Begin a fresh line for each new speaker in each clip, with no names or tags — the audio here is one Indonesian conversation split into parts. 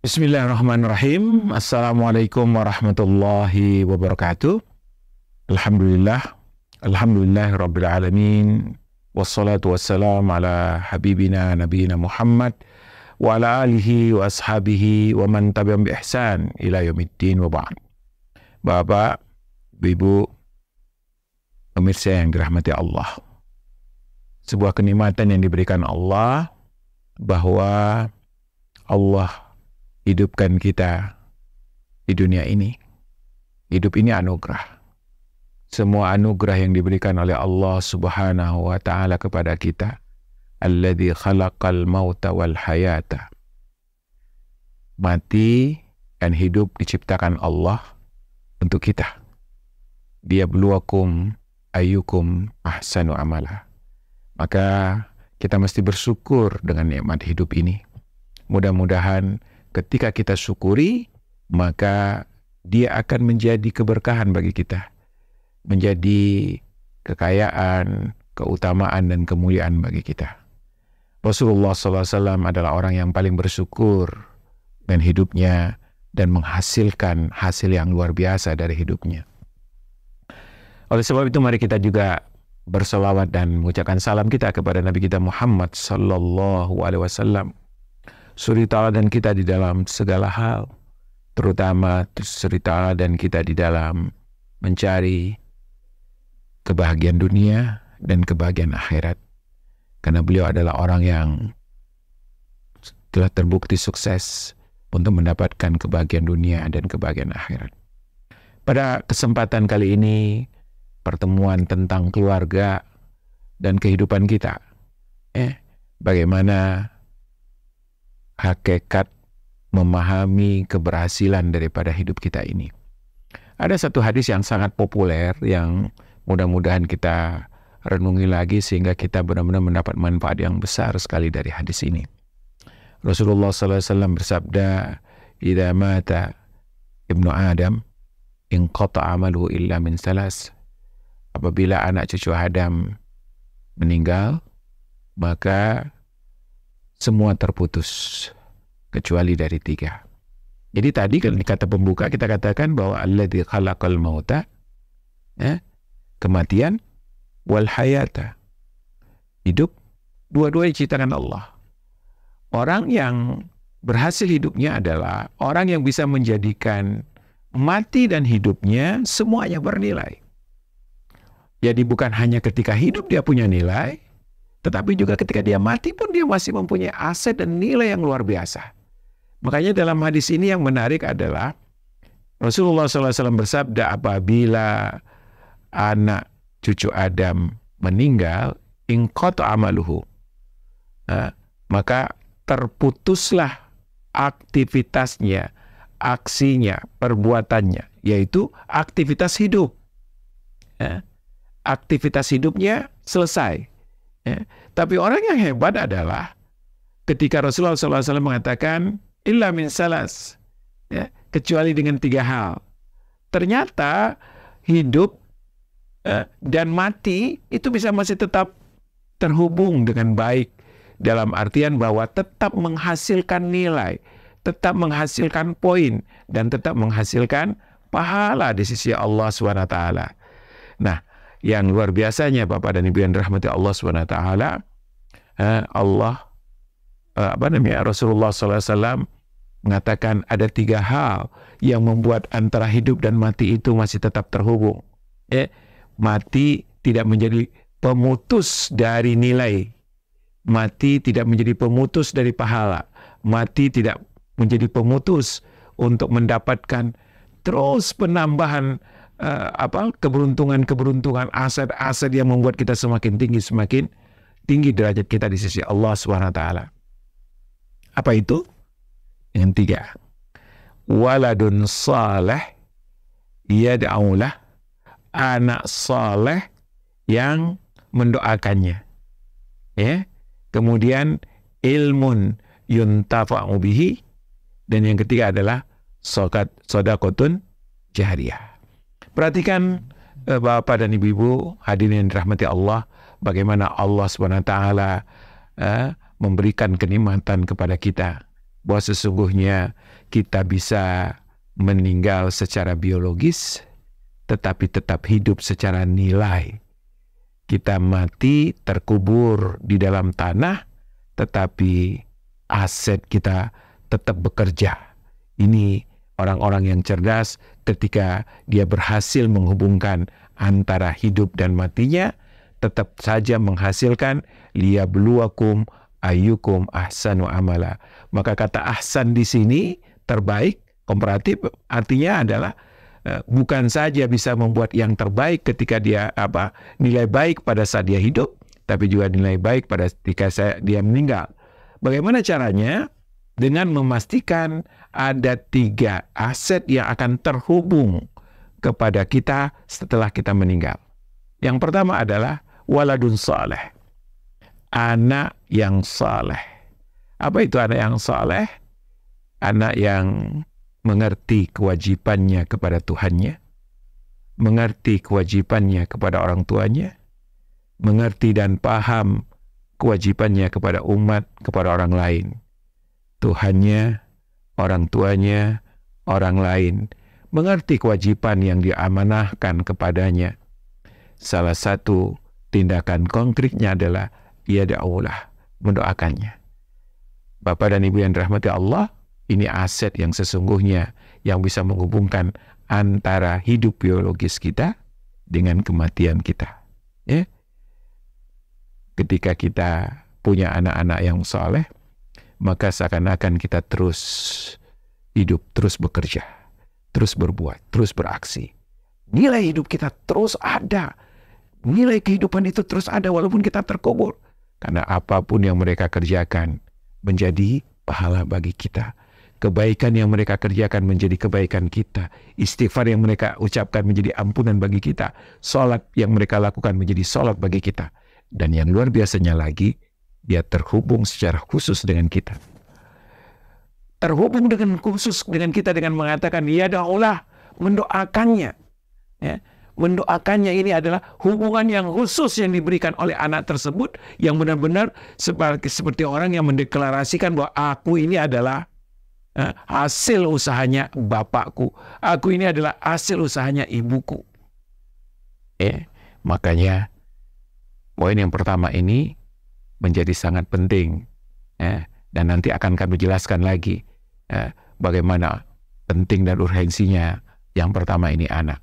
Bismillahirrahmanirrahim. Assalamualaikum warahmatullahi wabarakatuh. Alhamdulillah. Alhamdulillah Rabbil Alamin. Wassalatu wassalam ala habibina nabiyina Muhammad wa ala alihi wa ashabihi wa man tabi'am bi ihsan ila yaumiddin wa ba'an. Bapak, Ibu, pemirsa yang dirahmati Allah. Sebuah kenikmatan yang diberikan Allah bahwa Allah hidupkan kita di dunia ini. Hidup ini anugerah. Semua anugerah yang diberikan oleh Allah Subhanahu wa taala kepada kita. Alladzi khalaqal mauta wal hayata. Mati dan hidup diciptakan Allah untuk kita. Dia beluakum ayyukum ahsanu amala. Maka kita mesti bersyukur dengan nikmat hidup ini. Mudah-mudahan Ketika kita syukuri, maka dia akan menjadi keberkahan bagi kita. Menjadi kekayaan, keutamaan, dan kemuliaan bagi kita. Rasulullah SAW adalah orang yang paling bersyukur dengan hidupnya dan menghasilkan hasil yang luar biasa dari hidupnya. Oleh sebab itu mari kita juga bersolawat dan mengucapkan salam kita kepada Nabi kita Muhammad Sallallahu Alaihi Wasallam suri ta'ala dan kita di dalam segala hal, terutama suri ta'ala dan kita di dalam mencari kebahagiaan dunia dan kebahagiaan akhirat. Karena beliau adalah orang yang telah terbukti sukses untuk mendapatkan kebahagiaan dunia dan kebahagiaan akhirat. Pada kesempatan kali ini, pertemuan tentang keluarga dan kehidupan kita. Eh, bagaimana hakikat memahami keberhasilan daripada hidup kita ini. Ada satu hadis yang sangat populer yang mudah-mudahan kita renungi lagi sehingga kita benar-benar mendapat manfaat yang besar sekali dari hadis ini. Rasulullah SAW bersabda, "Idza mata ibnu Adam, in amalu illa min salas." Apabila anak cucu Adam meninggal, maka semua terputus kecuali dari tiga. Jadi tadi kan kata pembuka kita katakan bahwa Allah khalaqal mauta eh, kematian wal hayata hidup dua-dua diciptakan Allah. Orang yang berhasil hidupnya adalah orang yang bisa menjadikan mati dan hidupnya semuanya bernilai. Jadi bukan hanya ketika hidup dia punya nilai, tetapi juga ketika dia mati pun dia masih mempunyai aset dan nilai yang luar biasa. Makanya dalam hadis ini yang menarik adalah Rasulullah SAW bersabda apabila anak cucu Adam meninggal, ingkot amaluhu. Nah, maka terputuslah aktivitasnya, aksinya, perbuatannya, yaitu aktivitas hidup. Nah, aktivitas hidupnya selesai, Ya. Tapi orang yang hebat adalah ketika Rasulullah SAW mengatakan illa min salas ya, kecuali dengan tiga hal. Ternyata hidup eh, dan mati itu bisa masih tetap terhubung dengan baik dalam artian bahwa tetap menghasilkan nilai, tetap menghasilkan poin dan tetap menghasilkan pahala di sisi Allah SWT. Nah, yang luar biasanya Bapak dan Ibu yang dirahmati Allah Subhanahu taala. Eh, Allah eh, apa namanya Rasulullah SAW mengatakan ada tiga hal yang membuat antara hidup dan mati itu masih tetap terhubung. Eh, mati tidak menjadi pemutus dari nilai. Mati tidak menjadi pemutus dari pahala. Mati tidak menjadi pemutus untuk mendapatkan terus penambahan uh, apa keberuntungan-keberuntungan aset-aset yang membuat kita semakin tinggi semakin tinggi derajat kita di sisi Allah Swt. Apa itu? Yang tiga. Waladun saleh yad'aulah anak saleh yang mendoakannya. Ya. Kemudian ilmun yuntafa'u bihi dan yang ketiga adalah sodakotun jahriyah. Perhatikan eh, Bapak dan Ibu-ibu hadirin yang dirahmati Allah, bagaimana Allah SWT eh, memberikan kenikmatan kepada kita bahwa sesungguhnya kita bisa meninggal secara biologis tetapi tetap hidup secara nilai. Kita mati terkubur di dalam tanah tetapi aset kita tetap bekerja. Ini orang-orang yang cerdas ketika dia berhasil menghubungkan antara hidup dan matinya, tetap saja menghasilkan liya liyabluwakum ayyukum ahsanu amala. Maka kata ahsan di sini terbaik, komparatif artinya adalah eh, bukan saja bisa membuat yang terbaik ketika dia apa nilai baik pada saat dia hidup, tapi juga nilai baik pada ketika dia meninggal. Bagaimana caranya? dengan memastikan ada tiga aset yang akan terhubung kepada kita setelah kita meninggal. Yang pertama adalah waladun saleh, anak yang saleh. Apa itu anak yang saleh? Anak yang mengerti kewajibannya kepada Tuhannya, mengerti kewajibannya kepada orang tuanya, mengerti dan paham kewajibannya kepada umat, kepada orang lain Tuhannya, orang tuanya, orang lain, mengerti kewajiban yang diamanahkan kepadanya. Salah satu tindakan konkretnya adalah ia daulah mendoakannya. Bapak dan Ibu yang dirahmati Allah, ini aset yang sesungguhnya yang bisa menghubungkan antara hidup biologis kita dengan kematian kita. Ya. Ketika kita punya anak-anak yang soleh, maka seakan-akan kita terus hidup, terus bekerja, terus berbuat, terus beraksi. Nilai hidup kita terus ada. Nilai kehidupan itu terus ada walaupun kita terkubur. Karena apapun yang mereka kerjakan menjadi pahala bagi kita. Kebaikan yang mereka kerjakan menjadi kebaikan kita. Istighfar yang mereka ucapkan menjadi ampunan bagi kita. sholat yang mereka lakukan menjadi sholat bagi kita. Dan yang luar biasanya lagi, dia terhubung secara khusus dengan kita. Terhubung dengan khusus dengan kita dengan mengatakan ya Allah mendoakannya. Ya, mendoakannya ini adalah hubungan yang khusus yang diberikan oleh anak tersebut yang benar-benar seperti seperti orang yang mendeklarasikan bahwa aku ini adalah eh, hasil usahanya bapakku. Aku ini adalah hasil usahanya ibuku. Eh, makanya poin yang pertama ini menjadi sangat penting. Eh, dan nanti akan kami jelaskan lagi eh, bagaimana penting dan urgensinya yang pertama ini anak.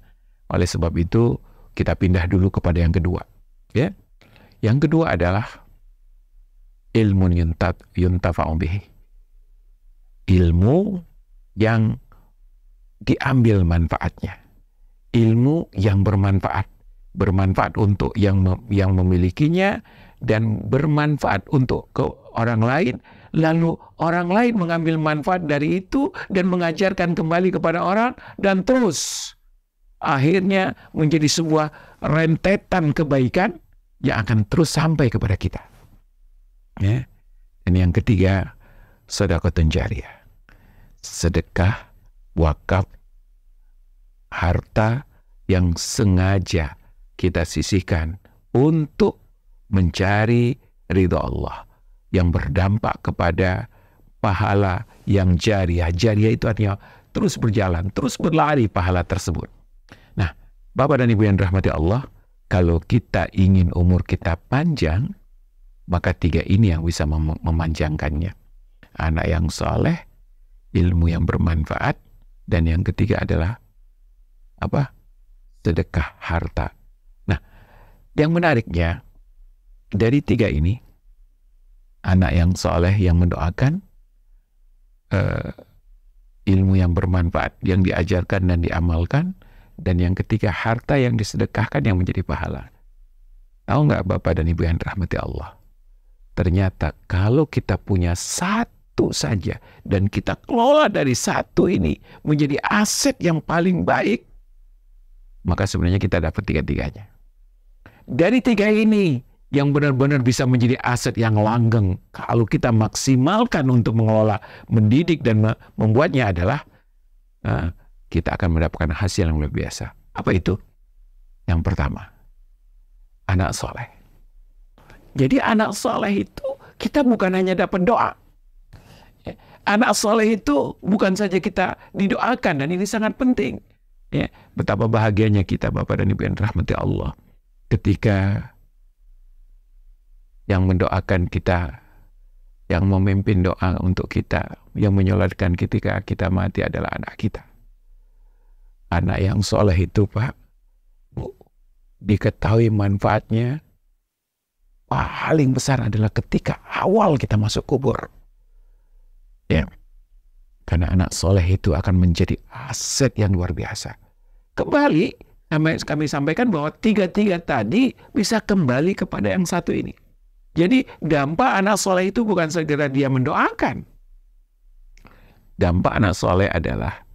Oleh sebab itu kita pindah dulu kepada yang kedua. Ya, yang kedua adalah ilmu yuntat yuntafa'u Ilmu yang diambil manfaatnya. Ilmu yang bermanfaat bermanfaat untuk yang mem yang memilikinya dan bermanfaat untuk ke orang lain, lalu orang lain mengambil manfaat dari itu dan mengajarkan kembali kepada orang dan terus akhirnya menjadi sebuah rentetan kebaikan yang akan terus sampai kepada kita. Ya. Dan yang ketiga, sedekah jariah. Sedekah wakaf harta yang sengaja kita sisihkan untuk mencari ridho Allah yang berdampak kepada pahala yang jariah. Jariah itu artinya terus berjalan, terus berlari pahala tersebut. Nah, Bapak dan Ibu yang dirahmati Allah, kalau kita ingin umur kita panjang, maka tiga ini yang bisa mem memanjangkannya. Anak yang soleh, ilmu yang bermanfaat, dan yang ketiga adalah apa? Sedekah harta. Nah, yang menariknya, dari tiga ini, anak yang soleh yang mendoakan, uh, ilmu yang bermanfaat yang diajarkan dan diamalkan, dan yang ketiga harta yang disedekahkan yang menjadi pahala. Tahu nggak Bapak dan Ibu yang rahmati Allah? Ternyata kalau kita punya satu saja dan kita kelola dari satu ini menjadi aset yang paling baik, maka sebenarnya kita dapat tiga-tiganya. Dari tiga ini, yang benar-benar bisa menjadi aset yang langgeng kalau kita maksimalkan untuk mengelola, mendidik dan membuatnya adalah nah, kita akan mendapatkan hasil yang luar biasa. Apa itu? Yang pertama, anak soleh. Jadi anak soleh itu kita bukan hanya dapat doa. Ya, anak soleh itu bukan saja kita didoakan dan ini sangat penting. Ya, betapa bahagianya kita Bapak dan Ibu yang rahmati Allah ketika yang mendoakan kita, yang memimpin doa untuk kita, yang menyolatkan ketika kita mati adalah anak kita. Anak yang soleh itu, Pak, diketahui manfaatnya, paling besar adalah ketika awal kita masuk kubur. Ya. Karena anak soleh itu akan menjadi aset yang luar biasa. Kembali, kami sampaikan bahwa tiga-tiga tadi bisa kembali kepada yang satu ini. Jadi dampak anak soleh itu bukan segera dia mendoakan. Dampak anak soleh adalah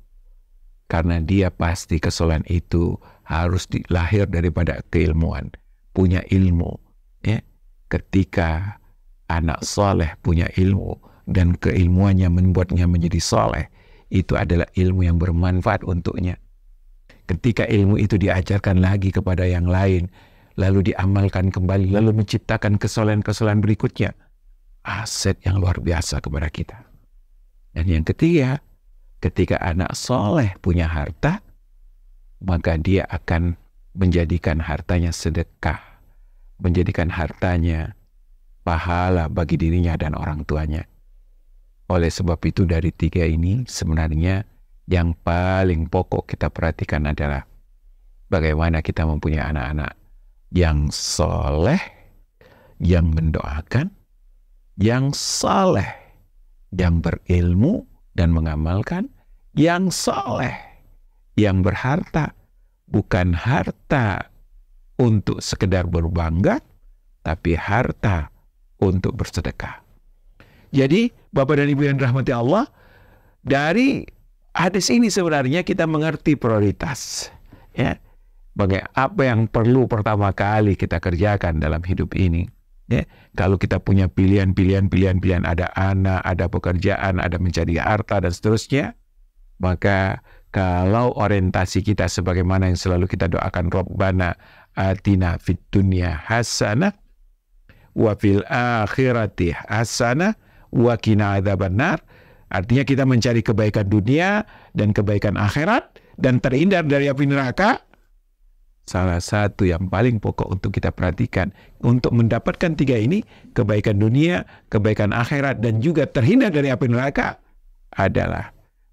karena dia pasti kesolehan itu harus lahir daripada keilmuan, punya ilmu. Ya. Ketika anak soleh punya ilmu dan keilmuannya membuatnya menjadi soleh, itu adalah ilmu yang bermanfaat untuknya. Ketika ilmu itu diajarkan lagi kepada yang lain, lalu diamalkan kembali, lalu menciptakan kesalahan-kesalahan berikutnya. Aset yang luar biasa kepada kita. Dan yang ketiga, ketika anak soleh punya harta, maka dia akan menjadikan hartanya sedekah, menjadikan hartanya pahala bagi dirinya dan orang tuanya. Oleh sebab itu dari tiga ini sebenarnya yang paling pokok kita perhatikan adalah bagaimana kita mempunyai anak-anak yang soleh, yang mendoakan, yang soleh, yang berilmu dan mengamalkan, yang soleh, yang berharta, bukan harta untuk sekedar berbangga, tapi harta untuk bersedekah. Jadi, Bapak dan Ibu yang dirahmati Allah, dari hadis ini sebenarnya kita mengerti prioritas. Ya, bagai apa yang perlu pertama kali kita kerjakan dalam hidup ini. Ya, kalau kita punya pilihan-pilihan, pilihan-pilihan ada anak, ada pekerjaan, ada mencari harta dan seterusnya, maka kalau orientasi kita sebagaimana yang selalu kita doakan Rabbana atina fid dunya hasanah wa fil akhirati hasana wa ada benar, artinya kita mencari kebaikan dunia dan kebaikan akhirat dan terhindar dari api neraka salah satu yang paling pokok untuk kita perhatikan. Untuk mendapatkan tiga ini, kebaikan dunia, kebaikan akhirat, dan juga terhindar dari api neraka adalah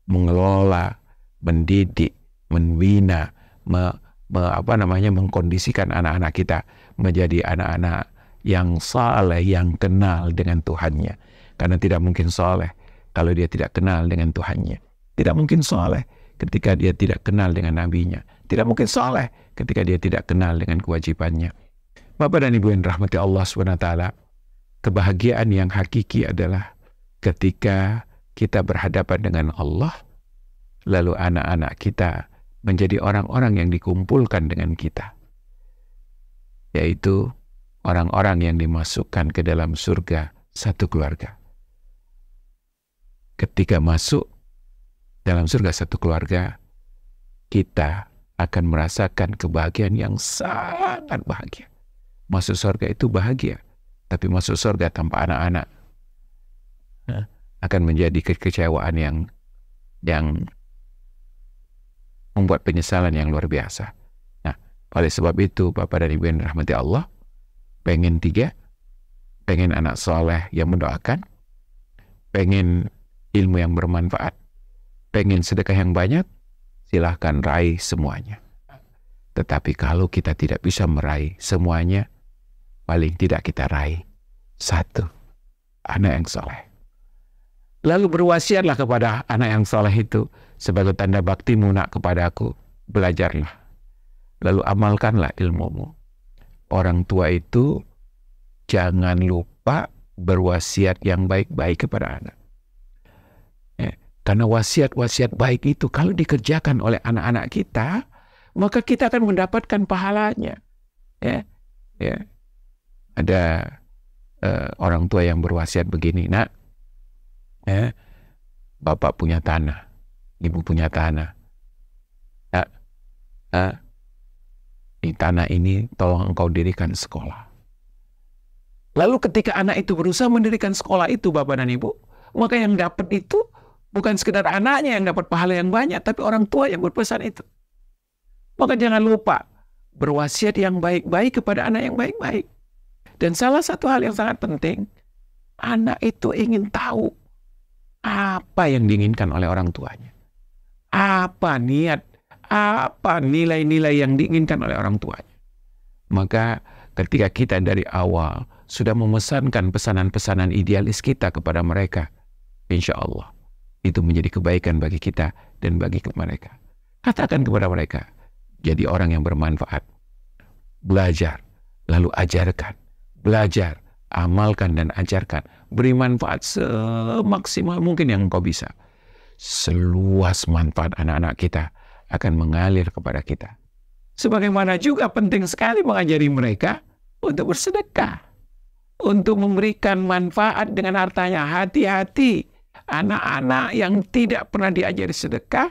mengelola, mendidik, membina, me, me, apa namanya mengkondisikan anak-anak kita menjadi anak-anak yang saleh, yang kenal dengan Tuhannya. Karena tidak mungkin saleh kalau dia tidak kenal dengan Tuhannya. Tidak mungkin saleh ketika dia tidak kenal dengan nabinya. Tidak mungkin soleh ketika dia tidak kenal dengan kewajibannya. Bapak dan Ibu yang rahmati Allah SWT, kebahagiaan yang hakiki adalah ketika kita berhadapan dengan Allah, lalu anak-anak kita menjadi orang-orang yang dikumpulkan dengan kita, yaitu orang-orang yang dimasukkan ke dalam surga satu keluarga. Ketika masuk, dalam surga satu keluarga, kita akan merasakan kebahagiaan yang sangat bahagia. Masuk surga itu bahagia, tapi masuk surga tanpa anak-anak akan menjadi kekecewaan yang yang membuat penyesalan yang luar biasa. Nah, oleh sebab itu Bapak dan Ibu yang dirahmati Allah, pengen tiga, pengen anak soleh yang mendoakan, pengen ilmu yang bermanfaat, pengen sedekah yang banyak, silahkan raih semuanya. Tetapi kalau kita tidak bisa meraih semuanya, paling tidak kita raih satu, anak yang soleh. Lalu berwasiatlah kepada anak yang soleh itu sebagai tanda baktimu nak kepada aku, belajarlah. Lalu amalkanlah ilmumu. Orang tua itu jangan lupa berwasiat yang baik-baik kepada anak. Karena wasiat-wasiat baik itu kalau dikerjakan oleh anak-anak kita, maka kita akan mendapatkan pahalanya. Ya, ya. Ada uh, orang tua yang berwasiat begini, nak, ya, bapak punya tanah, ibu punya tanah. Nak, ya, di tanah ini tolong engkau dirikan sekolah. Lalu ketika anak itu berusaha mendirikan sekolah itu, bapak dan ibu, maka yang dapat itu bukan sekedar anaknya yang dapat pahala yang banyak, tapi orang tua yang berpesan itu. Maka jangan lupa berwasiat yang baik-baik kepada anak yang baik-baik. Dan salah satu hal yang sangat penting, anak itu ingin tahu apa yang diinginkan oleh orang tuanya. Apa niat, apa nilai-nilai yang diinginkan oleh orang tuanya. Maka ketika kita dari awal sudah memesankan pesanan-pesanan idealis kita kepada mereka, insya Allah itu menjadi kebaikan bagi kita dan bagi mereka. Katakan kepada mereka, jadi orang yang bermanfaat. Belajar, lalu ajarkan. Belajar, amalkan dan ajarkan. Beri manfaat semaksimal mungkin yang kau bisa. Seluas manfaat anak-anak kita akan mengalir kepada kita. Sebagaimana juga penting sekali mengajari mereka untuk bersedekah. Untuk memberikan manfaat dengan hartanya. Hati-hati anak-anak yang tidak pernah diajari sedekah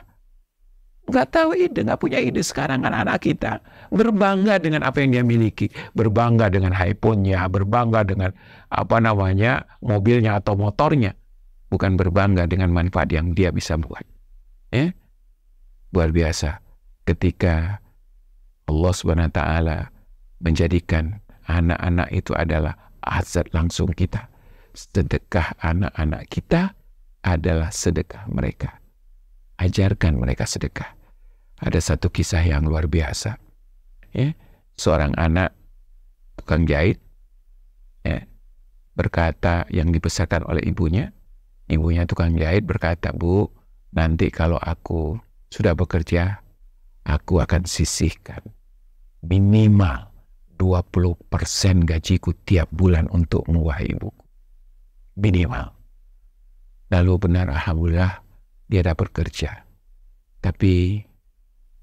nggak tahu ide, nggak punya ide sekarang anak-anak kita. Berbangga dengan apa yang dia miliki, berbangga dengan iPhone-nya, berbangga dengan apa namanya mobilnya atau motornya, bukan berbangga dengan manfaat yang dia bisa buat. Ya, luar biasa. Ketika Allah swt menjadikan anak-anak itu adalah azat langsung kita, sedekah anak-anak kita adalah sedekah mereka. Ajarkan mereka sedekah. Ada satu kisah yang luar biasa. Ya, seorang anak tukang jahit ya, berkata yang dibesarkan oleh ibunya, ibunya tukang jahit berkata, "Bu, nanti kalau aku sudah bekerja, aku akan sisihkan minimal 20% gajiku tiap bulan untuk wahai ibuku. Minimal. Lalu benar Alhamdulillah dia dapat kerja. Tapi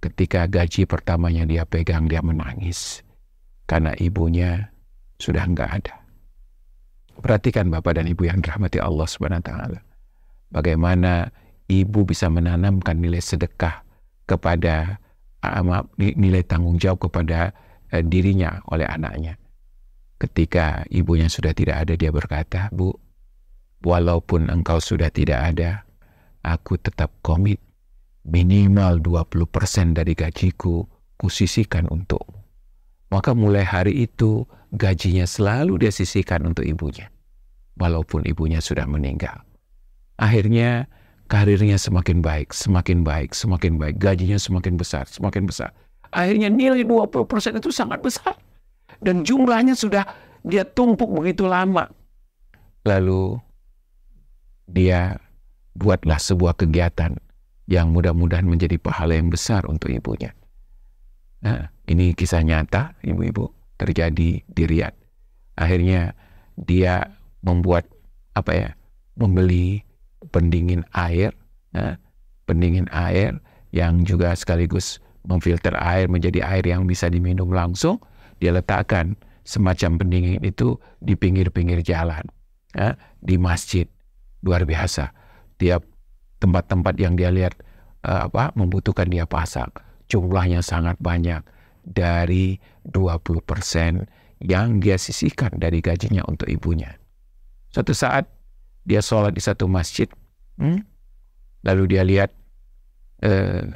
ketika gaji pertamanya dia pegang dia menangis karena ibunya sudah nggak ada. Perhatikan Bapak dan Ibu yang dirahmati Allah Subhanahu taala. Bagaimana ibu bisa menanamkan nilai sedekah kepada ah, nilai tanggung jawab kepada eh, dirinya oleh anaknya. Ketika ibunya sudah tidak ada dia berkata, "Bu, walaupun engkau sudah tidak ada, aku tetap komit minimal 20% dari gajiku kusisikan untukmu. Maka mulai hari itu gajinya selalu dia sisihkan untuk ibunya. Walaupun ibunya sudah meninggal. Akhirnya karirnya semakin baik, semakin baik, semakin baik. Gajinya semakin besar, semakin besar. Akhirnya nilai 20% itu sangat besar. Dan jumlahnya sudah dia tumpuk begitu lama. Lalu dia buatlah sebuah kegiatan yang mudah-mudahan menjadi pahala yang besar untuk ibunya. Nah, ini kisah nyata, ibu-ibu, terjadi di Riyadh. Akhirnya dia membuat apa ya? Membeli pendingin air, nah, pendingin air yang juga sekaligus memfilter air menjadi air yang bisa diminum langsung. Dia letakkan semacam pendingin itu di pinggir-pinggir jalan, nah, di masjid luar biasa. Tiap tempat-tempat yang dia lihat uh, apa membutuhkan dia pasang. Jumlahnya sangat banyak dari 20% yang dia sisihkan dari gajinya untuk ibunya. Suatu saat dia sholat di satu masjid, hmm? lalu dia lihat uh,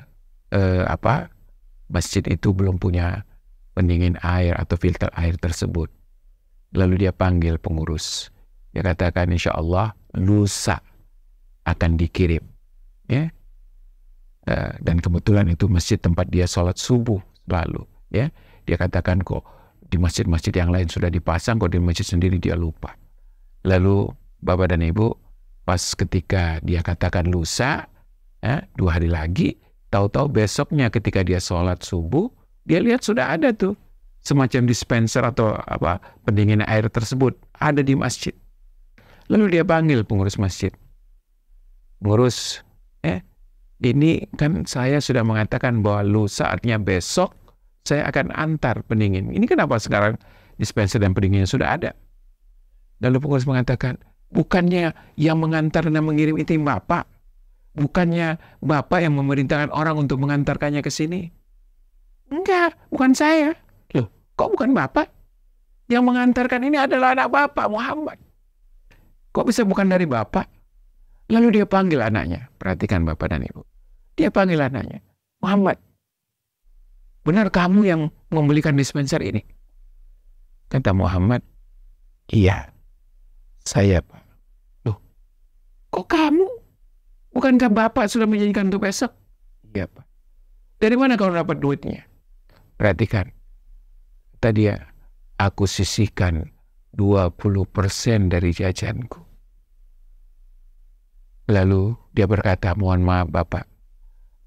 uh, apa masjid itu belum punya pendingin air atau filter air tersebut. Lalu dia panggil pengurus dia katakan insya Allah lusa akan dikirim. Ya. Eh, dan kebetulan itu masjid tempat dia sholat subuh lalu. Ya. Dia katakan kok di masjid-masjid yang lain sudah dipasang, kok di masjid sendiri dia lupa. Lalu Bapak dan Ibu, pas ketika dia katakan lusa, ya, dua hari lagi, tahu-tahu besoknya ketika dia sholat subuh, dia lihat sudah ada tuh semacam dispenser atau apa pendingin air tersebut ada di masjid. Lalu dia panggil pengurus masjid. Pengurus, eh, ini kan saya sudah mengatakan bahwa lu saatnya besok saya akan antar pendingin. Ini kenapa sekarang dispenser dan pendinginnya sudah ada? Lalu pengurus mengatakan, bukannya yang mengantar dan mengirim itu Bapak. Bukannya Bapak yang memerintahkan orang untuk mengantarkannya ke sini. Enggak, bukan saya. Loh, kok bukan Bapak? Yang mengantarkan ini adalah anak Bapak, Muhammad. Kok bisa bukan dari bapak? Lalu dia panggil anaknya. Perhatikan bapak dan ibu. Dia panggil anaknya. Muhammad, benar kamu yang membelikan dispenser ini? Kata Muhammad, iya, saya Pak. Loh, kok kamu? Bukankah Bapak sudah menjanjikan untuk besok? Iya Pak. Dari mana kau dapat duitnya? Perhatikan. tadi ya aku sisihkan 20% dari jajanku. Lalu dia berkata, mohon maaf Bapak,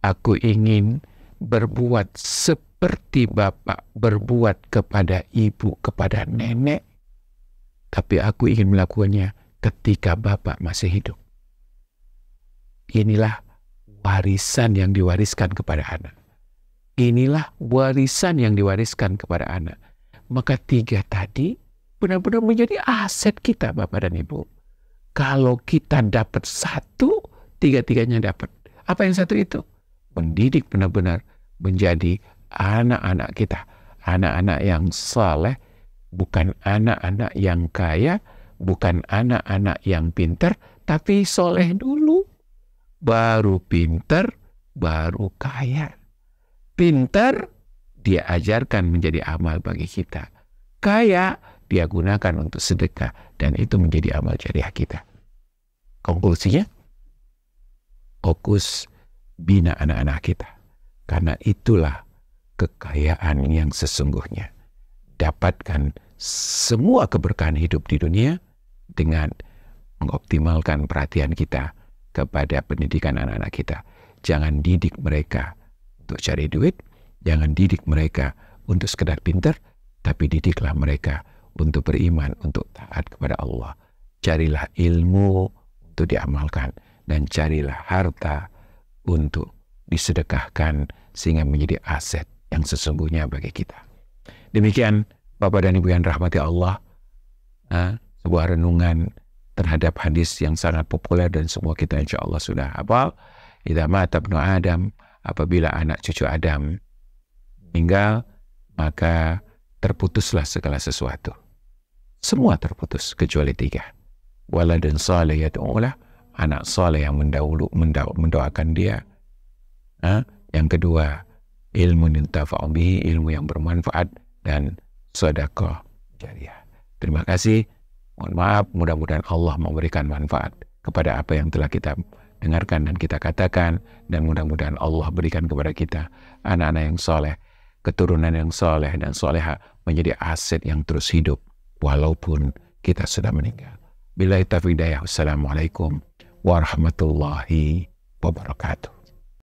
aku ingin berbuat seperti Bapak berbuat kepada ibu, kepada nenek, tapi aku ingin melakukannya ketika Bapak masih hidup. Inilah warisan yang diwariskan kepada anak. Inilah warisan yang diwariskan kepada anak. Maka tiga tadi benar-benar menjadi aset kita Bapak dan Ibu. Kalau kita dapat satu, tiga-tiganya dapat. Apa yang satu itu? Mendidik benar-benar menjadi anak-anak kita. Anak-anak yang saleh, bukan anak-anak yang kaya, bukan anak-anak yang pinter, tapi soleh dulu. Baru pinter, baru kaya. Pinter, dia ajarkan menjadi amal bagi kita. Kaya, dia gunakan untuk sedekah dan itu menjadi amal jariah kita. Konklusinya, fokus bina anak-anak kita. Karena itulah kekayaan yang sesungguhnya. Dapatkan semua keberkahan hidup di dunia dengan mengoptimalkan perhatian kita kepada pendidikan anak-anak kita. Jangan didik mereka untuk cari duit, jangan didik mereka untuk sekedar pinter, tapi didiklah mereka untuk beriman, untuk taat kepada Allah. Carilah ilmu untuk diamalkan dan carilah harta untuk disedekahkan sehingga menjadi aset yang sesungguhnya bagi kita. Demikian Bapak dan Ibu yang rahmati Allah, sebuah renungan terhadap hadis yang sangat populer dan semua kita insya Allah sudah hafal. Ida mata Adam, apabila anak cucu Adam meninggal, maka terputuslah segala sesuatu. Semua terputus kecuali tiga. Waladun salih yad'ulah, anak saleh yang mendahulu mendaw, mendoakan dia. Nah, yang kedua, ilmu nintafa'u ilmu yang bermanfaat dan sedekah jariah. Terima kasih. Mohon maaf, mudah-mudahan Allah memberikan manfaat kepada apa yang telah kita dengarkan dan kita katakan dan mudah-mudahan Allah berikan kepada kita anak-anak yang soleh, keturunan yang soleh dan soleha menjadi aset yang terus hidup walaupun kita sudah meninggal. Bila itu daya. Wassalamualaikum warahmatullahi wabarakatuh.